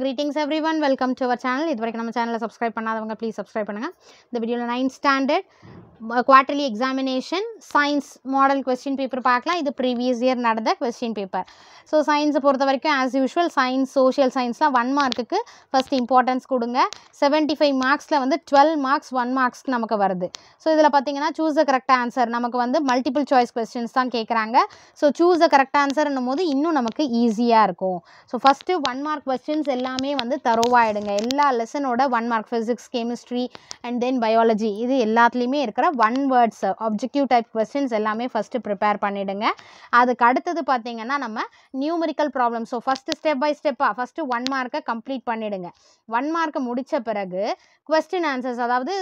greetings everyone welcome to our channel இது வரைக்கும் நம்ம சேனலை சப்ஸ்கிரைப் பண்ணாதவங்க ப்ளீஸ் சப்ஸ்கிரைப் பண்ணுங்கள் இந்த வீடியோவில் ninth standard quarterly examination science model question paper பார்க்கலாம் இது ப்ரீவியஸ் இயர் நடந்த கொஸ்டின் பேப்பர் ஸோ சயின்ஸை பொறுத்த வரைக்கும் ஆஸ் யூஷுவல் சயின்ஸ் சோஷியல் சயின்ஸ்லாம் ஒன் மார்க்குக்கு ஃபஸ்ட் இம்பார்ட்டன்ஸ் கொடுங்க செவன்ட்டி ஃபைவ் மார்க்ஸில் வந்து டுவெல் மார்க்ஸ் ஒன் மார்க்ஸ் நமக்கு வருது ஸோ இதில் பார்த்தீங்கன்னா சூஸ் அ கரெக்ட் ஆன்சர் நமக்கு வந்து மல்டிபிள் சாய்ஸ் கொஸ்டின்ஸ் தான் கேட்குறாங்க ஸோ சூஸ் அ கரெக்ட் ஆன்சர்னும் போது இன்னும் நமக்கு ஈஸியாக இருக்கும் so first one mark questions எல்லாம் எல்லாமே வந்து தரோவாக எடுங்க எல்லா லெசனோட one mark physics chemistry and then biology இது எல்லாத்துலேயுமே இருக்கிற one words objective type questions எல்லாமே ஃபஸ்ட்டு ப்ரிப்பேர் பண்ணிவிடுங்க அதுக்கு அடுத்தது பார்த்தீங்கன்னா நம்ம numerical problem so first step by ஸ்டெப்பாக ஃபஸ்ட்டு ஒன் மார்க்கை கம்ப்ளீட் பண்ணிவிடுங்க ஒன் மார்க்கை முடித்த பிறகு கொஸ்டின் ஆன்சர்ஸ் அதாவது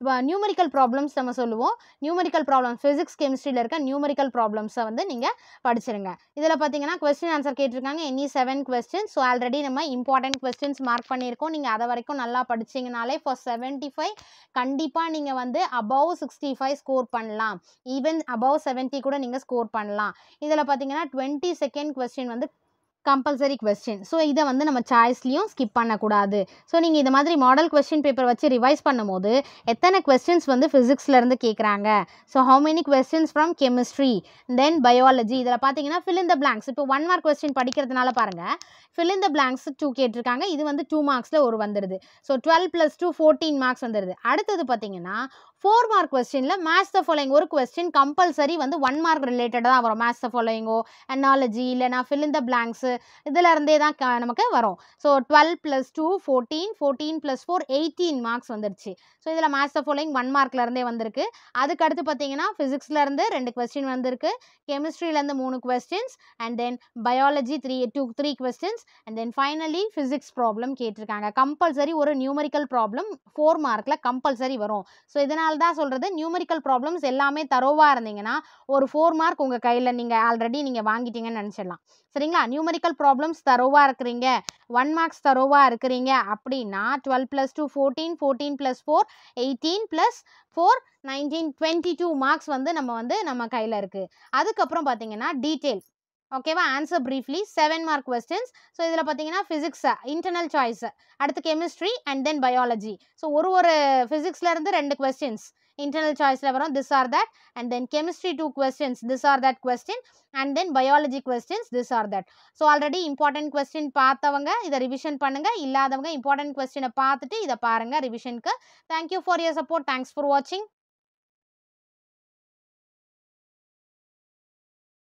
இப்போ நியூமரிக்கல் ப்ராப்ளம்ஸ் நம்ம சொல்லுவோம் நியூமரிக்கல் ப்ராப்ளம்ஸ் ஃபிசிக்ஸ் கெமிஸ்ட்ரியில் இருக்க நியூமரிக்கல் ப்ராப்ளம்ஸை வந்து நீங்கள் படிச்சிருங்க இதில் பார்த்தீங்கன்னா கொஸ்டின் ஆன்சர் கேட்டிருக்காங்க any seven question so already நம்ம இம்பார்ட்டன்ட் கொஸ்டின்ஸ் மார்க் பண்ணியிருக்கோம் நீங்கள் அதை வரைக்கும் நல்லா படிச்சிங்கனாலே ஃபார் செவன்ட்டி ஃபைவ் கண்டிப்பாக நீங்கள் வந்து அபவ் சிக்ஸ்டி ஃபைவ் ஸ்கோர் பண்ணலாம் ஈவன் அபவ் செவன்ட்டி கூட நீங்கள் ஸ்கோர் பண்ணலாம் இதில் பார்த்தீங்கன்னா டுவெண்ட்டி செகண்ட் கொஸ்டின் வந்து கம்பல்சரி கொஸ்டின் ஸோ இதை வந்து நம்ம சாய்ஸ்லேயும் ஸ்கிப் பண்ணக்கூடாது ஸோ நீங்கள் இந்த மாதிரி மாடல் கொஸ்டின் பேப்பர் வச்சு ரிவைஸ் பண்ணும்போது எத்தனை கொஸ்டின்ஸ் வந்து ஃபிசிக்ஸ்லேருந்து கேட்குறாங்க so how many questions from chemistry then biology இதில் பார்த்தீங்கன்னா ஃபில் இந்த பிளாங்க்ஸ் இப்போ ஒன் மார்க் கொஸ்டின் படிக்கிறதுனால பாருங்கள் ஃபில் இந்த பிளாங்க்ஸ் டூ கேட்டிருக்காங்க இது வந்து டூ மார்க்ஸில் ஒரு வந்துடுது so twelve plus two fourteen marks வந்துடுது அடுத்தது பார்த்தீங்கன்னா ஃபோர் மார்க் கொஸ்டினில் மேத்ஸ் த ஃபாலோயிங் ஒரு கொஸ்டின் கம்பல்சரி வந்து ஒன் மார்க் ரிலேட்டடாக தான் வரும் மேத்ஸ் த ஃபாலோயிங்கோ அனாலஜி இல்லைனா ஃபில் இந்த பிளாங்க்ஸு இதிலருந்தே தான் நமக்கு வரும் so twelve plus two fourteen fourteen plus four eighteen marks வந்துருச்சு ஸோ இதில் மேத்ஸ் ஆஃப் ஃபோலிங் ஒன் மார்க்லேருந்தே வந்திருக்கு அதுக்கடுத்து பார்த்தீங்கன்னா ஃபிசிக்ஸ்லேருந்து ரெண்டு கொஸ்டின் வந்திருக்கு கெமிஸ்ட்ரியிலேருந்து மூணு questions and then biology three two three questions and then finally physics problem கேட்டிருக்காங்க கம்பல்சரி ஒரு நியூமரிக்கல் ப்ராப்ளம் ஃபோர் மார்க்கில் கம்பல்சரி வரும் ஸோ இதனால தான் சொல்கிறது நியூமரிக்கல் ப்ராப்ளம்ஸ் எல்லாமே தரோவாக இருந்தீங்கன்னா ஒரு ஃபோர் மார்க் உங்கள் கையில் நீங்கள் ஆல்ரெடி நீங்கள் வாங்கிட்டீங்கன்னு நினச்சிடலாம் சரிங்களா நியூமரிக் நியூமரிக்கல் ப்ராப்ளம்ஸ் தரோவாக இருக்கிறீங்க ஒன் மார்க்ஸ் தரோவாக இருக்கிறீங்க அப்படின்னா twelve plus two fourteen fourteen plus four eighteen plus four nineteen twenty two marks வந்து நம்ம வந்து நம்ம கையில் இருக்குது அதுக்கப்புறம் பார்த்தீங்கன்னா டீட்டெயில் ஓகேவா answer briefly seven mark questions so இதில் பார்த்தீங்கன்னா ஃபிசிக்ஸை இன்டர்னல் சாய்ஸு அடுத்து chemistry and then biology so ஒரு ஒரு ஃபிசிக்ஸ்லேருந்து ரெண்டு கொஸ்டின்ஸ் இன்டர்னல் சாய்ஸில் வரும் this or that and then chemistry two questions this or that question and then biology questions this or that so already important question பார்த்தவங்க இதை revision பண்ணுங்க இல்லாதவங்க இம்பார்ட்டன்ட் கொஸ்டினை பார்த்துட்டு இதை பாருங்கள் ரிவிஷனுக்கு thank you for your support thanks for வாட்சிங்